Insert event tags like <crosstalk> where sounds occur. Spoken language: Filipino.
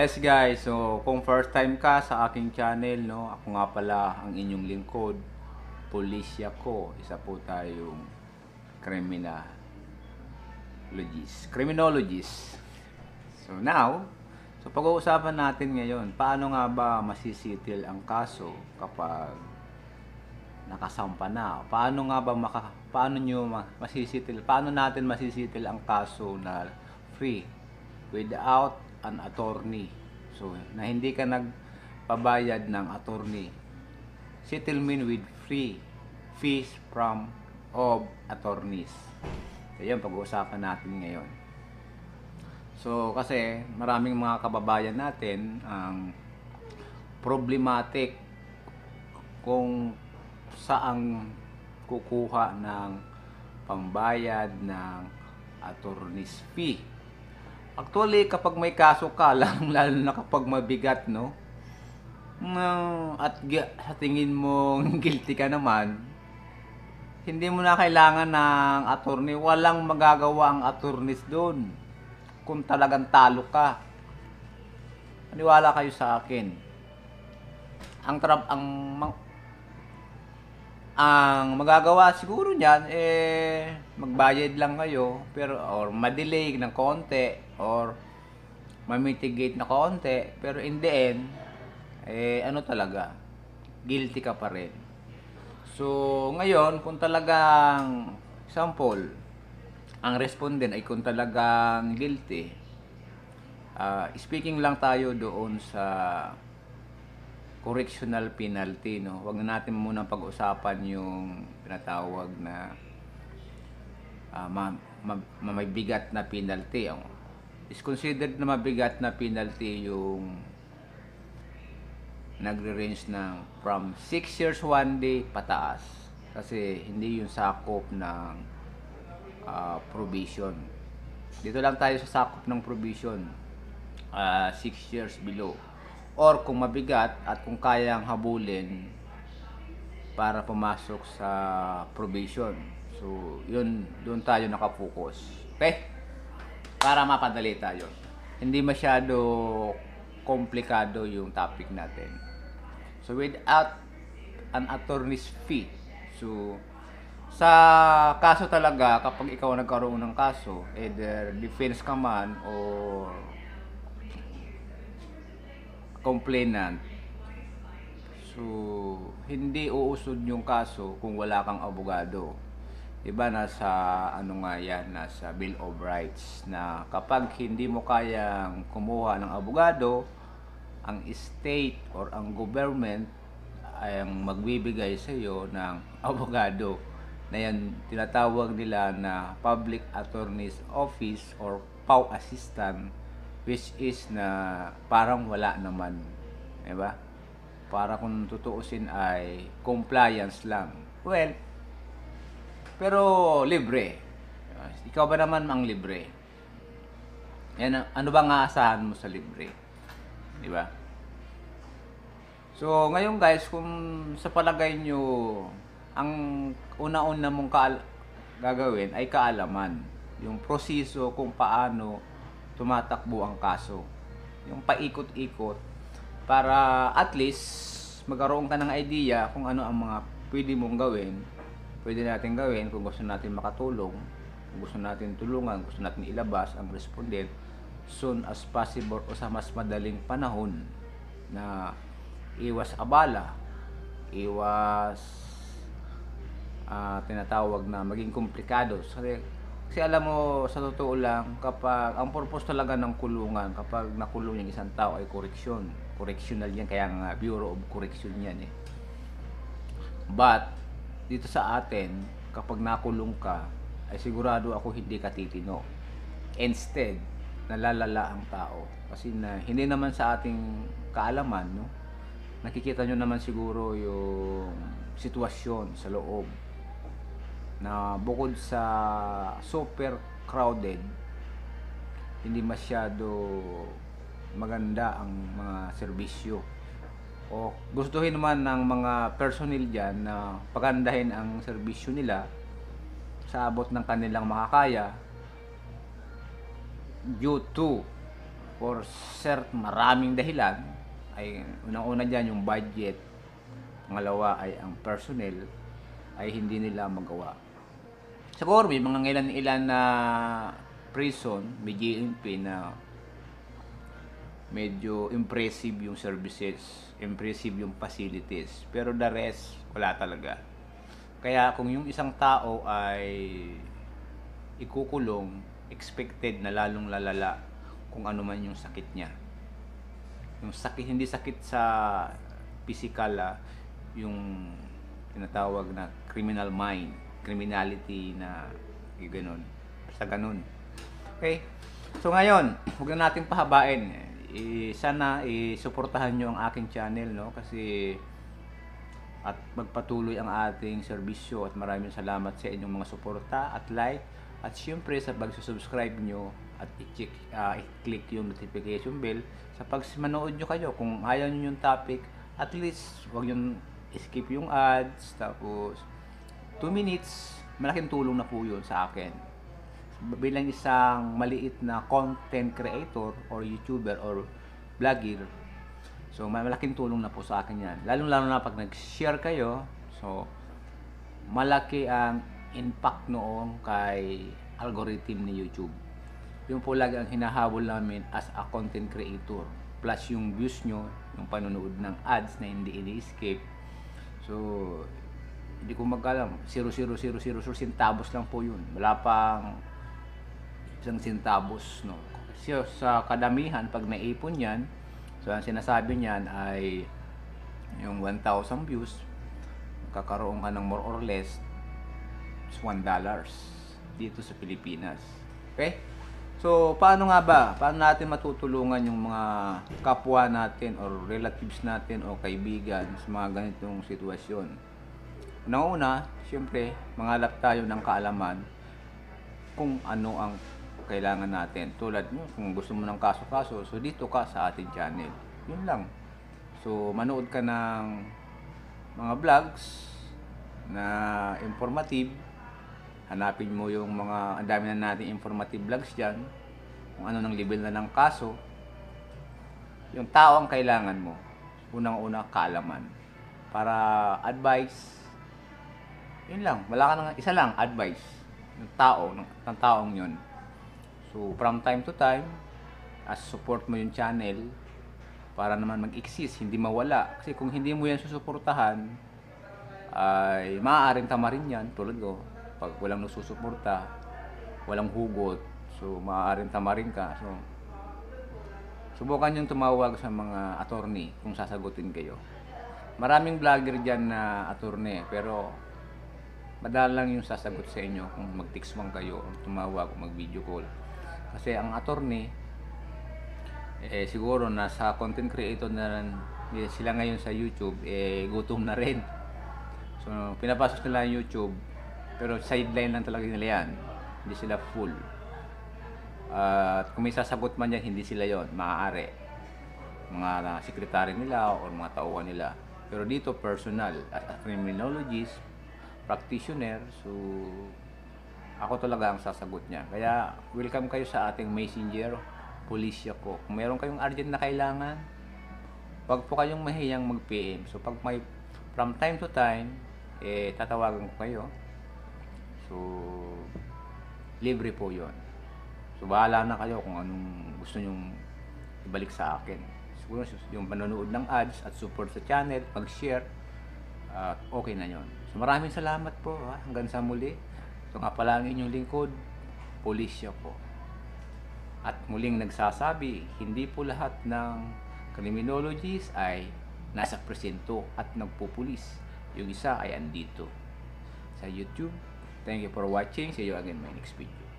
Yes guys, so kung first time ka sa aking channel, no, ako nga pala ang inyong lingkod, Polisya ko. Isa po tayong criminologist. Criminologist. So now, so pag-uusapan natin ngayon, paano nga ba masisitil ang kaso kapag nakasampa na? Paano nga ba maka, paano nyo masisitil? Paano natin masisitil ang kaso na free without an attorney. So, na hindi ka nagpabayad ng attorney. Settlement with free fees from of attorneys. So, yun, pag-uusapan natin ngayon. So, kasi maraming mga kababayan natin ang problematic kung saang kukuha ng pambayad ng attorney's fee Actually, kapag may kaso ka, lang <laughs> lalo na kapag mabigat, no? No, at sa tingin mo <laughs> guilty ka naman, hindi mo na kailangan ng attorney. Walang magagawa ang attorneys doon kung talagang talo ka. Maniwala kayo sa akin. Ang trap ang ang magagawa siguro niyan eh magbayad lang kayo pero or madelay ng konti or mamitigate na konti pero in the end eh ano talaga guilty ka pa rin so ngayon kung talagang sample ang respondent ay kung talagang guilty uh, speaking lang tayo doon sa correctional penalty no wag na natin muna pag-usapan yung pinatawag na uh, ma, ma, ma, na penalty. Oh. Is considered na mabigat na penalty yung nagre-range na from 6 years one day pataas kasi hindi yung sakop ng uh, ah, provision dito lang tayo sa sakop ng provision 6 uh, ah, years below or kung mabigat at kung kayang habulin para pumasok sa probation So, yun, doon tayo nakafocus. Okay? Para mapadali tayo. Hindi masyado komplikado yung topic natin. So, without an attorney's fee. So, sa kaso talaga, kapag ikaw nagkaroon ng kaso, either defense ka man o complainant, so, hindi uusod yung kaso kung wala kang abogado. Diba nasa ano nga yan, nasa Bill of Rights na kapag hindi mo kayang kumuha ng abogado, ang state or ang government ay ang magbibigay sa iyo ng <laughs> abogado na yan tinatawag nila na Public Attorney's Office or PAW Assistant which is na parang wala naman. Diba? Para kung tutuusin ay compliance lang. Well, pero libre. Ikaw ba naman ang libre? Yan, ano bang aasahan mo sa libre? Di ba? So, ngayon guys, kung sa palagay nyo, ang una-una mong gagawin ay kaalaman. Yung proseso kung paano tumatakbo ang kaso. Yung paikot-ikot para at least magkaroon ka ng idea kung ano ang mga pwede mong gawin pwede natin gawin kung gusto natin makatulong, kung gusto natin tulungan, gusto natin ilabas ang respondent soon as possible o sa mas madaling panahon na iwas abala, iwas uh, tinatawag na maging komplikado. Kasi, kasi alam mo, sa totoo lang, kapag ang purpose talaga ng kulungan, kapag nakulong yung isang tao ay koreksyon. Correctional yan, kaya nga Bureau of Correction yan eh. But, dito sa atin, kapag nakulong ka, ay sigurado ako hindi ka titino. Instead, nalalala ang tao. Kasi na, hindi naman sa ating kaalaman, no? nakikita nyo naman siguro yung sitwasyon sa loob na bukod sa super crowded hindi masyado maganda ang mga serbisyo o gustuhin man ng mga personnel dyan na pagandahin ang serbisyo nila sa abot ng kanilang makakaya due to for certain maraming dahilan ay unang-una dyan yung budget pangalawa ay ang personnel ay hindi nila magawa siguro may mga ilan-ilan na prison may GMP na medyo impressive yung services, impressive yung facilities. Pero the rest, wala talaga. Kaya kung yung isang tao ay ikukulong, expected na lalong lalala kung ano man yung sakit niya. Yung sakit, hindi sakit sa physical, ah, yung tinatawag na criminal mind, criminality na yung ganun. Sa ganun. Okay? So ngayon, huwag na natin pahabain eh, sana isuportahan eh, nyo ang aking channel no kasi at magpatuloy ang ating serbisyo at maraming salamat sa inyong mga suporta at like at syempre sa pag-subscribe nyo at i-check, uh, i-click yung notification bell sa pag-manood nyo kayo kung ayaw nyo yung topic at least wag nyo skip yung ads tapos 2 minutes malaking tulong na po yun sa akin bilang isang maliit na content creator or YouTuber or vlogger. So, malaking tulong na po sa akin yan. Lalo-lalo na pag nag-share kayo, so, malaki ang impact noon kay algorithm ni YouTube. Yung po lagi ang hinahabol namin as a content creator. Plus yung views nyo, yung panonood ng ads na hindi ini-escape. So, hindi ko magkalam. 0,000 centavos lang po yun. Wala pang isang centavos. No? So, sa kadamihan, pag naipon yan, so ang sinasabi niyan ay yung 1,000 views, kakaroon ka ng more or less $1 dito sa Pilipinas. Okay? So, paano nga ba? Paano natin matutulungan yung mga kapwa natin or relatives natin o kaibigan sa mga ganitong sitwasyon? Una-una, siyempre, mangalap tayo ng kaalaman kung ano ang kailangan natin. Tulad nyo, kung gusto mo ng kaso-kaso, so dito ka sa ating channel. Yun lang. So, manood ka ng mga vlogs na informative. Hanapin mo yung mga, ang dami na natin informative vlogs dyan. Kung ano ng level na ng kaso. Yung tao ang kailangan mo. Unang-una, kaalaman. Para advice. Yun lang. Wala ka ng, isa lang, advice ng tao, ng, ng taong yun. So, from time to time, as support mo yung channel, para naman mag-exist, hindi mawala. Kasi kung hindi mo yan susuportahan, ay maaaring tama rin yan, tulad ko. Pag walang nasusuporta, walang hugot, so maaaring tama rin ka. So, subukan yung tumawag sa mga attorney kung sasagutin kayo. Maraming vlogger dyan na attorney, pero madalang yung sasagot sa inyo kung mag-text man kayo, tumawag, o mag-video call. Kasi ang attorney, eh, siguro na sa content creator na sila ngayon sa YouTube, eh, gutom na rin. So, pinapasok nila ang YouTube, pero sideline lang talaga nila yan. Hindi sila full. Uh, at kung may sasagot man yan, hindi sila yon maaari. Mga uh, sekretary nila o mga tauhan nila. Pero dito, personal. As a criminologist, practitioner, so ako talaga ang sasagot niya. Kaya welcome kayo sa ating messenger, Policia ko. Kung meron kayong urgent na kailangan, huwag po kayong mahiyang mag-PM. So pag may from time to time, eh tatawagan ko kayo. So libre po 'yon. So bahala na kayo kung anong gusto niyo ibalik sa akin. Siguro yung panonood ng ads at support sa channel, pag-share, uh, okay na 'yon. So maraming salamat po ha. Hanggang sa muli. Ito nga pala ang inyong lingkod, Polisya po. At muling nagsasabi, hindi po lahat ng criminologists ay nasa presinto at nagpupulis. Yung isa ay andito. Sa YouTube, thank you for watching. See you again in my next video.